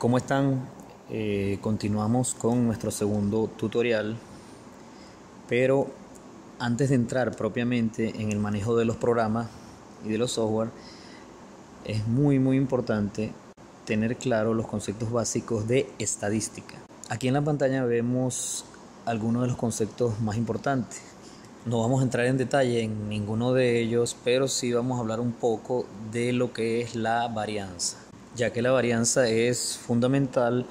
¿Cómo están? Eh, continuamos con nuestro segundo tutorial, pero antes de entrar propiamente en el manejo de los programas y de los software, es muy muy importante tener claro los conceptos básicos de estadística. Aquí en la pantalla vemos algunos de los conceptos más importantes. No vamos a entrar en detalle en ninguno de ellos, pero sí vamos a hablar un poco de lo que es la varianza ya que la varianza es fundamental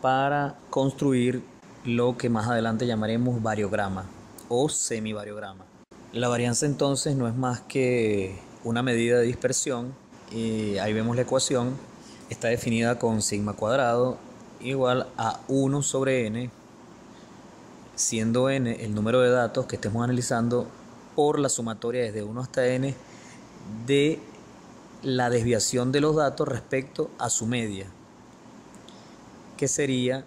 para construir lo que más adelante llamaremos variograma o semivariograma. La varianza entonces no es más que una medida de dispersión y ahí vemos la ecuación, está definida con sigma cuadrado igual a 1 sobre n, siendo n el número de datos que estemos analizando por la sumatoria desde 1 hasta n de la desviación de los datos respecto a su media, que sería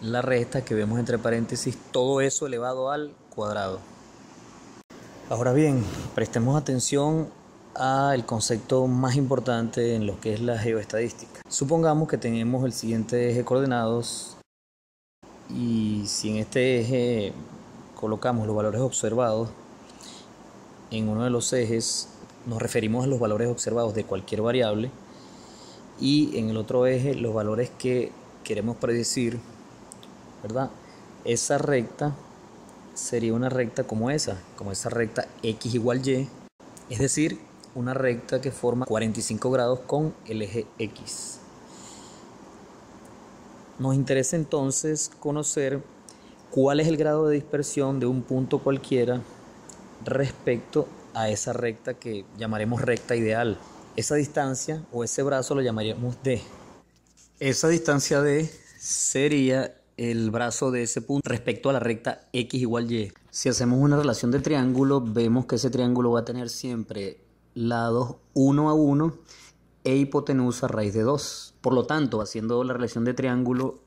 la resta que vemos entre paréntesis, todo eso elevado al cuadrado. Ahora bien, prestemos atención al concepto más importante en lo que es la geoestadística. Supongamos que tenemos el siguiente eje coordenados y si en este eje colocamos los valores observados en uno de los ejes nos referimos a los valores observados de cualquier variable y en el otro eje los valores que queremos predecir, ¿verdad? Esa recta sería una recta como esa, como esa recta x igual y, es decir, una recta que forma 45 grados con el eje x. Nos interesa entonces conocer cuál es el grado de dispersión de un punto cualquiera respecto a esa recta que llamaremos recta ideal. Esa distancia o ese brazo lo llamaríamos D. Esa distancia D sería el brazo de ese punto respecto a la recta X igual Y. Si hacemos una relación de triángulo, vemos que ese triángulo va a tener siempre lados 1 a 1 e hipotenusa raíz de 2. Por lo tanto, haciendo la relación de triángulo,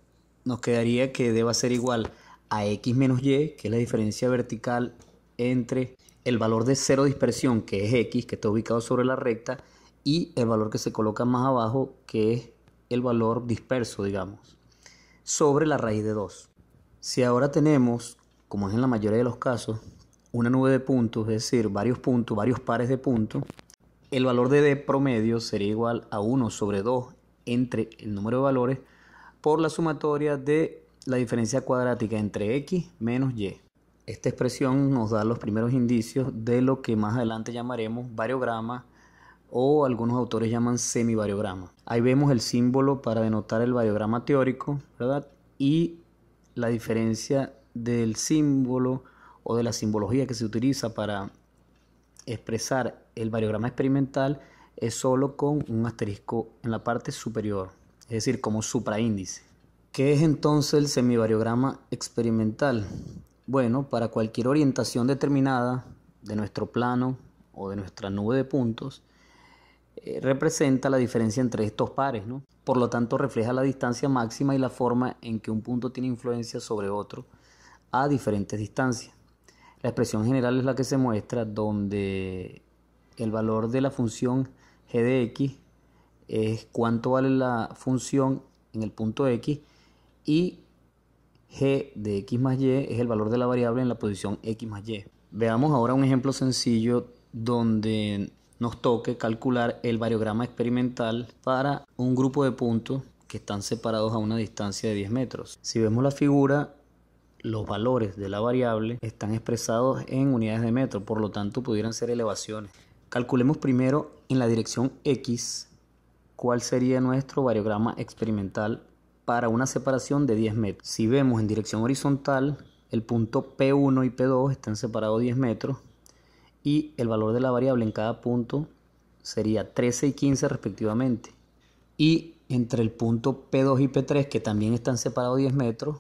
nos quedaría que deba ser igual a x menos y, que es la diferencia vertical entre el valor de cero dispersión, que es X, que está ubicado sobre la recta, y el valor que se coloca más abajo, que es el valor disperso, digamos, sobre la raíz de 2. Si ahora tenemos, como es en la mayoría de los casos, una nube de puntos, es decir, varios puntos, varios pares de puntos, el valor de D promedio sería igual a 1 sobre 2 entre el número de valores por la sumatoria de la diferencia cuadrática entre X menos Y. Esta expresión nos da los primeros indicios de lo que más adelante llamaremos variograma o algunos autores llaman semivariograma. Ahí vemos el símbolo para denotar el variograma teórico, ¿verdad? Y la diferencia del símbolo o de la simbología que se utiliza para expresar el variograma experimental es solo con un asterisco en la parte superior, es decir, como supraíndice. ¿Qué es entonces el semivariograma experimental? Bueno, para cualquier orientación determinada de nuestro plano o de nuestra nube de puntos, eh, representa la diferencia entre estos pares, ¿no? Por lo tanto, refleja la distancia máxima y la forma en que un punto tiene influencia sobre otro a diferentes distancias. La expresión general es la que se muestra donde el valor de la función g de x es cuánto vale la función en el punto x y g de x más y es el valor de la variable en la posición x más y. Veamos ahora un ejemplo sencillo donde nos toque calcular el variograma experimental para un grupo de puntos que están separados a una distancia de 10 metros. Si vemos la figura, los valores de la variable están expresados en unidades de metro, por lo tanto pudieran ser elevaciones. Calculemos primero en la dirección x cuál sería nuestro variograma experimental para una separación de 10 metros. Si vemos en dirección horizontal, el punto P1 y P2 están separados 10 metros y el valor de la variable en cada punto sería 13 y 15 respectivamente. Y entre el punto P2 y P3, que también están separados 10 metros,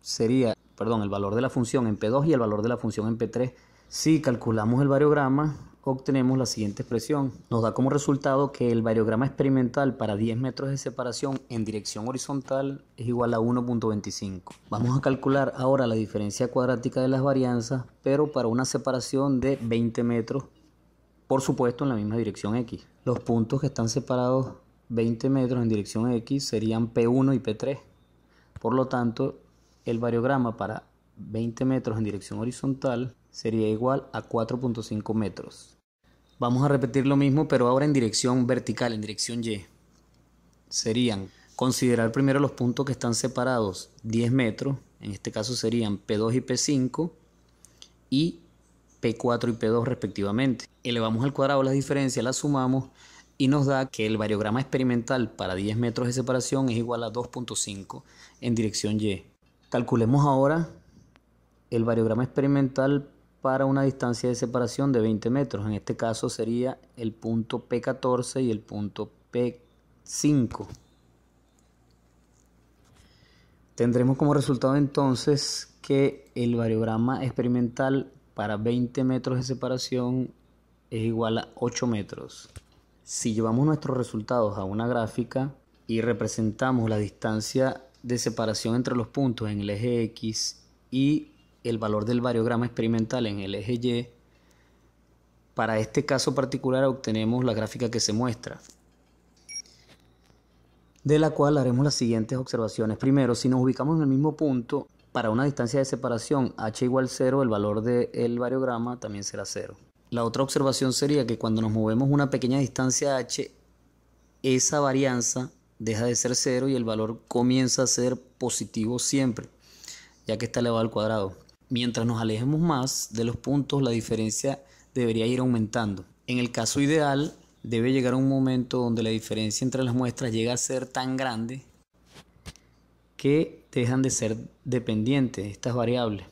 sería, perdón, el valor de la función en P2 y el valor de la función en P3. Si calculamos el variograma, obtenemos la siguiente expresión. Nos da como resultado que el variograma experimental para 10 metros de separación en dirección horizontal es igual a 1.25. Vamos a calcular ahora la diferencia cuadrática de las varianzas, pero para una separación de 20 metros, por supuesto en la misma dirección x. Los puntos que están separados 20 metros en dirección x serían P1 y P3. Por lo tanto, el variograma para 20 metros en dirección horizontal sería igual a 4.5 metros. Vamos a repetir lo mismo, pero ahora en dirección vertical, en dirección Y. Serían considerar primero los puntos que están separados 10 metros, en este caso serían P2 y P5 y P4 y P2 respectivamente. Elevamos al cuadrado las diferencias, las sumamos y nos da que el variograma experimental para 10 metros de separación es igual a 2.5 en dirección Y. Calculemos ahora el variograma experimental para una distancia de separación de 20 metros. En este caso sería el punto P14 y el punto P5. Tendremos como resultado entonces que el variograma experimental para 20 metros de separación es igual a 8 metros. Si llevamos nuestros resultados a una gráfica y representamos la distancia de separación entre los puntos en el eje X y el valor del variograma experimental en el eje Y, para este caso particular obtenemos la gráfica que se muestra, de la cual haremos las siguientes observaciones. Primero, si nos ubicamos en el mismo punto, para una distancia de separación h igual 0, el valor del variograma también será 0. La otra observación sería que cuando nos movemos una pequeña distancia h, esa varianza deja de ser 0 y el valor comienza a ser positivo siempre, ya que está elevado al cuadrado mientras nos alejemos más de los puntos, la diferencia debería ir aumentando. En el caso ideal, debe llegar un momento donde la diferencia entre las muestras llega a ser tan grande que dejan de ser dependientes estas variables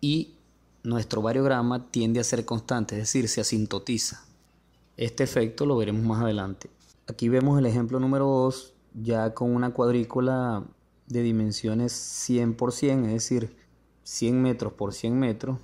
y nuestro variograma tiende a ser constante, es decir, se asintotiza. Este efecto lo veremos más adelante. Aquí vemos el ejemplo número 2 ya con una cuadrícula de dimensiones 100%, es decir, 100 metros por 100 metros.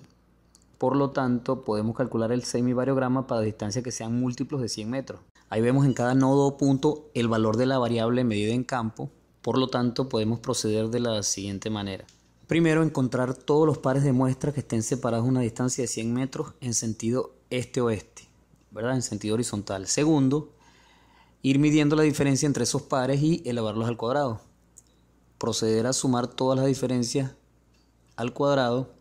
Por lo tanto, podemos calcular el semivariograma para distancias que sean múltiplos de 100 metros. Ahí vemos en cada nodo o punto el valor de la variable medida en campo. Por lo tanto, podemos proceder de la siguiente manera. Primero, encontrar todos los pares de muestras que estén separados a una distancia de 100 metros en sentido este-oeste, ¿verdad? En sentido horizontal. Segundo, ir midiendo la diferencia entre esos pares y elevarlos al cuadrado. Proceder a sumar todas las diferencias al cuadrado,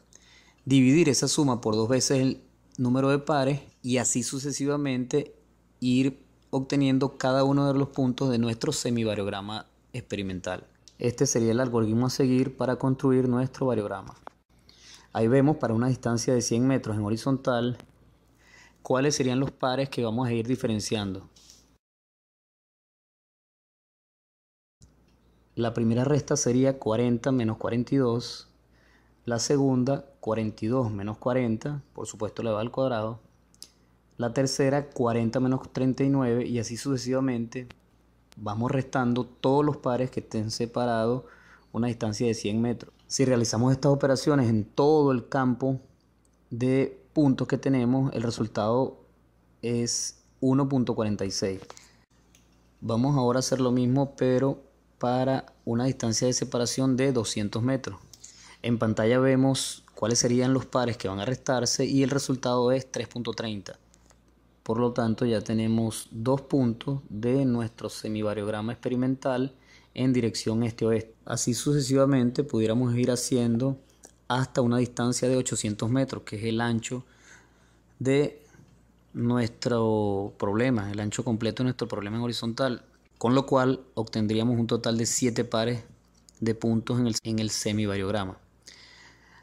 dividir esa suma por dos veces el número de pares y así sucesivamente ir obteniendo cada uno de los puntos de nuestro semivariograma experimental. Este sería el algoritmo a seguir para construir nuestro variograma. Ahí vemos para una distancia de 100 metros en horizontal cuáles serían los pares que vamos a ir diferenciando. La primera resta sería 40 menos 42 la segunda, 42 menos 40, por supuesto va al cuadrado. La tercera, 40 menos 39 y así sucesivamente. Vamos restando todos los pares que estén separados una distancia de 100 metros. Si realizamos estas operaciones en todo el campo de puntos que tenemos, el resultado es 1.46. Vamos ahora a hacer lo mismo, pero para una distancia de separación de 200 metros. En pantalla vemos cuáles serían los pares que van a restarse y el resultado es 3.30. Por lo tanto, ya tenemos dos puntos de nuestro semivariograma experimental en dirección este-oeste. Así sucesivamente pudiéramos ir haciendo hasta una distancia de 800 metros, que es el ancho de nuestro problema, el ancho completo de nuestro problema en horizontal, con lo cual obtendríamos un total de 7 pares de puntos en el, en el semivariograma.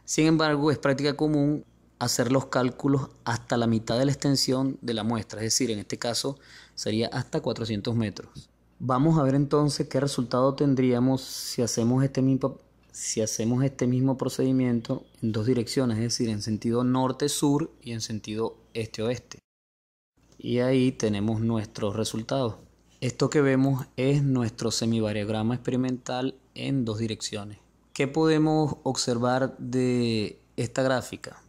Sin embargo, es práctica común hacer los cálculos hasta la mitad de la extensión de la muestra, es decir, en este caso sería hasta 400 metros. Vamos a ver entonces qué resultado tendríamos si hacemos este mismo, si hacemos este mismo procedimiento en dos direcciones, es decir, en sentido norte-sur y en sentido este-oeste. Y ahí tenemos nuestros resultados. Esto que vemos es nuestro semivariograma experimental en dos direcciones. ¿Qué podemos observar de esta gráfica?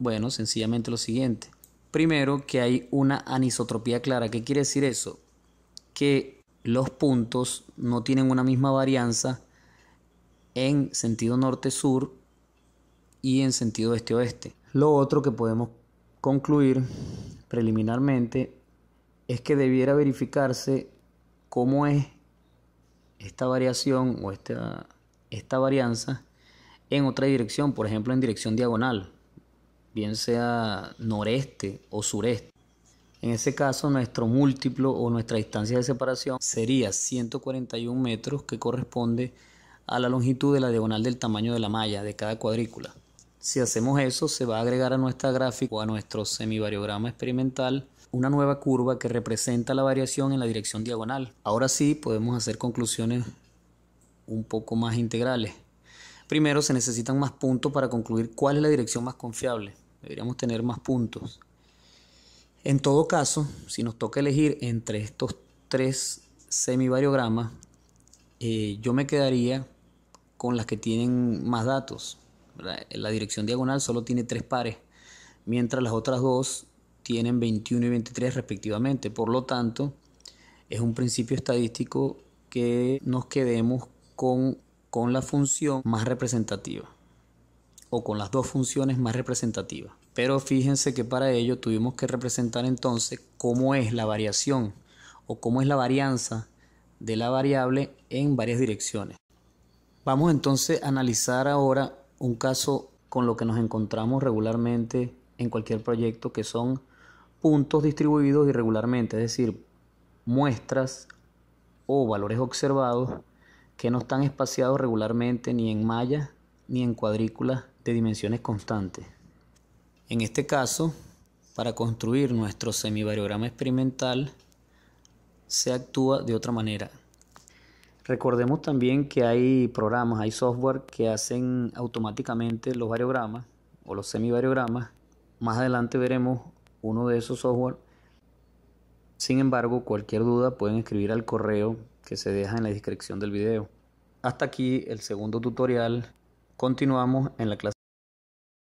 Bueno, sencillamente lo siguiente. Primero, que hay una anisotropía clara. ¿Qué quiere decir eso? Que los puntos no tienen una misma varianza en sentido norte-sur y en sentido este-oeste. Lo otro que podemos concluir preliminarmente es que debiera verificarse cómo es esta variación o esta esta varianza en otra dirección, por ejemplo en dirección diagonal, bien sea noreste o sureste. En ese caso, nuestro múltiplo o nuestra distancia de separación sería 141 metros, que corresponde a la longitud de la diagonal del tamaño de la malla de cada cuadrícula. Si hacemos eso, se va a agregar a nuestra gráfica o a nuestro semivariograma experimental una nueva curva que representa la variación en la dirección diagonal. Ahora sí, podemos hacer conclusiones un poco más integrales. Primero, se necesitan más puntos para concluir cuál es la dirección más confiable. Deberíamos tener más puntos. En todo caso, si nos toca elegir entre estos tres semivariogramas, eh, yo me quedaría con las que tienen más datos. La dirección diagonal solo tiene tres pares, mientras las otras dos tienen 21 y 23 respectivamente. Por lo tanto, es un principio estadístico que nos quedemos con, con la función más representativa o con las dos funciones más representativas. Pero fíjense que para ello tuvimos que representar entonces cómo es la variación o cómo es la varianza de la variable en varias direcciones. Vamos entonces a analizar ahora un caso con lo que nos encontramos regularmente en cualquier proyecto que son puntos distribuidos irregularmente, es decir, muestras o valores observados que no están espaciados regularmente ni en malla ni en cuadrículas de dimensiones constantes. En este caso, para construir nuestro semivariograma experimental, se actúa de otra manera. Recordemos también que hay programas, hay software que hacen automáticamente los variogramas o los semivariogramas. Más adelante veremos uno de esos software. Sin embargo, cualquier duda pueden escribir al correo que se deja en la descripción del video. Hasta aquí el segundo tutorial. Continuamos en la clase.